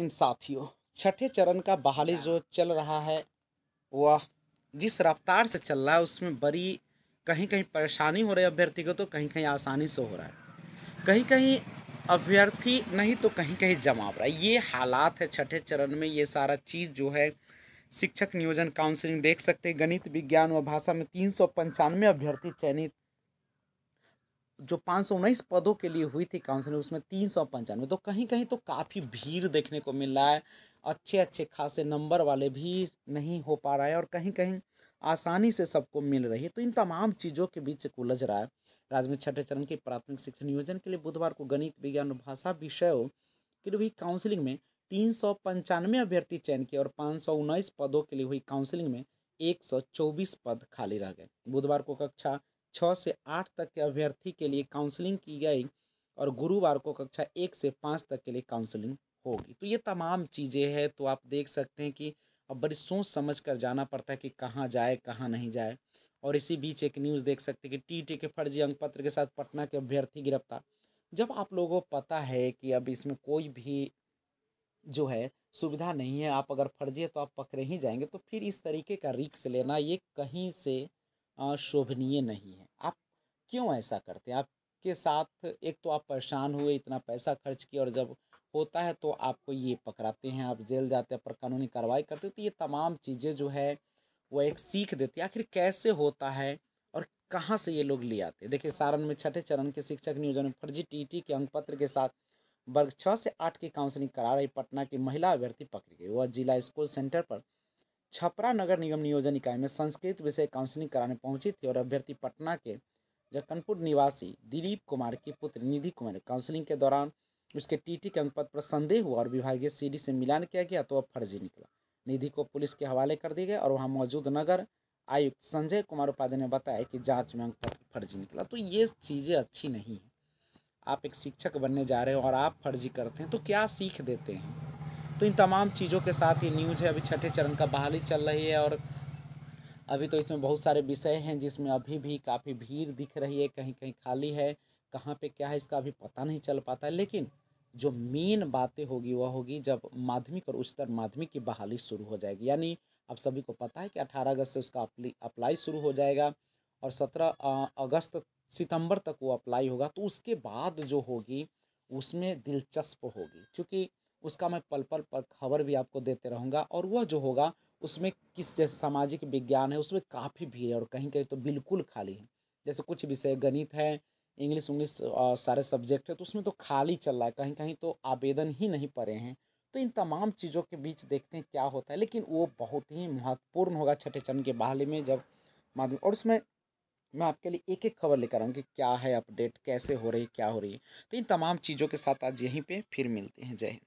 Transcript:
इन साथियों छठे चरण का बहाली जो चल रहा है वह जिस रफ्तार से चल रहा है उसमें बड़ी कहीं कहीं परेशानी हो रही है अभ्यर्थी को तो कहीं कहीं आसानी से हो रहा है कहीं कहीं अभ्यर्थी नहीं तो कहीं कहीं जमा हो रहा है ये हालात है छठे चरण में ये सारा चीज़ जो है शिक्षक नियोजन काउंसिलिंग देख सकते हैं गणित विज्ञान व भाषा में तीन सौ पंचानवे अभ्यर्थी चयनित जो पाँच पदों के लिए हुई थी काउंसिलिंग उसमें तीन सौ पंचानवे तो कहीं कहीं तो काफ़ी भीड़ देखने को मिल रहा है अच्छे अच्छे खासे नंबर वाले भी नहीं हो पा रहा है और कहीं कहीं आसानी से सबको मिल रही है तो इन तमाम चीज़ों के बीच उलझ रहा है राज्य में छठे चरण के प्राथमिक शिक्षण नियोजन के लिए बुधवार को गणित विज्ञान और भाषा विषयों के लिए हुई काउंसिलिंग में तीन सौ पंचानवे अभ्यर्थी चयन किए और पाँच सौ उन्नीस पदों के लिए हुई काउंसिलिंग में एक सौ चौबीस पद खाली रह गए बुधवार को कक्षा छः से आठ तक के अभ्यर्थी के लिए काउंसलिंग की गई और गुरुवार को कक्षा एक से पाँच तक के लिए काउंसलिंग होगी तो ये तमाम चीज़ें हैं तो आप देख सकते हैं कि अब बड़ी सोच समझ कर जाना पड़ता है कि कहाँ जाए कहाँ नहीं जाए और इसी बीच एक न्यूज़ देख सकते हैं कि टी टी के फर्जी अंक पत्र के साथ पटना के अभ्यर्थी गिरफ्तार जब आप लोगों को पता है कि अब इसमें कोई भी जो है सुविधा नहीं है आप अगर फर्जी है तो आप पकड़े ही जाएंगे तो फिर इस तरीके का रिक्स लेना ये कहीं से शोभनीय नहीं है क्यों ऐसा करते हैं आपके साथ एक तो आप परेशान हुए इतना पैसा खर्च किया और जब होता है तो आपको ये पकड़ाते हैं आप जेल जाते हैं पर कानूनी कार्रवाई करते तो ये तमाम चीज़ें जो है वो एक सीख देती आखिर कैसे होता है और कहाँ से ये लोग ले आते हैं देखिए सारण में छठे चरण के शिक्षक नियोजन में फर्जी टीटी के अंक पत्र के साथ वर्ग छः से आठ की काउंसलिंग करा रही पटना की महिला अभ्यर्थी पकड़ी गई वह जिला स्कूल सेंटर पर छपरा नगर निगम नियोजन इकाई में संस्कृत विषय काउंसलिंग कराने पहुंची थी और अभ्यर्थी पटना के जक्कनपुर निवासी दिलीप कुमार के पुत्र निधि कुमार काउंसलिंग के दौरान उसके टीटी के अंक पद पर संदेह हुआ और विभागीय सीडी से मिलान किया गया तो अब फर्जी निकला निधि को पुलिस के हवाले कर दिया गया और वहाँ मौजूद नगर आयुक्त संजय कुमार उपाध्याय ने बताया कि जांच में अंक पत्र फर्जी निकला तो ये चीज़ें अच्छी नहीं हैं आप एक शिक्षक बनने जा रहे हो और आप फर्जी करते हैं तो क्या सीख देते हैं तो इन तमाम चीज़ों के साथ ये न्यूज़ है अभी छठे चरण का बहाली चल रही है और अभी तो इसमें बहुत सारे विषय हैं जिसमें अभी भी काफ़ी भीड़ दिख रही है कहीं कहीं खाली है कहाँ पे क्या है इसका अभी पता नहीं चल पाता है लेकिन जो मेन बातें होगी वह होगी जब माध्यमिक और उच्चतर माध्यमिक की बहाली शुरू हो जाएगी यानी आप सभी को पता है कि अठारह अगस्त से उसका अप्लाई शुरू हो जाएगा और सत्रह अगस्त सितंबर तक वो अप्लाई होगा तो उसके बाद जो होगी उसमें दिलचस्प होगी चूँकि उसका मैं पल पल पर खबर भी आपको देते रहूँगा और वह जो होगा उसमें किस जैसे सामाजिक विज्ञान है उसमें काफ़ी भीड़ है और कहीं कहीं तो बिल्कुल खाली है जैसे कुछ विषय गणित है इंग्लिश उंग्लिश सारे सब्जेक्ट है तो उसमें तो खाली चल रहा है कहीं कहीं तो आवेदन ही नहीं पड़े हैं तो इन तमाम चीज़ों के बीच देखते हैं क्या होता है लेकिन वो बहुत ही महत्वपूर्ण होगा छठे चरण के बहाली में जब माध्यम और उसमें मैं आपके लिए एक एक खबर लेकर आऊँ कि क्या है अपडेट कैसे हो रही है क्या हो रही है तो इन तमाम चीज़ों के साथ आज यहीं पर फिर मिलते हैं जय हिंद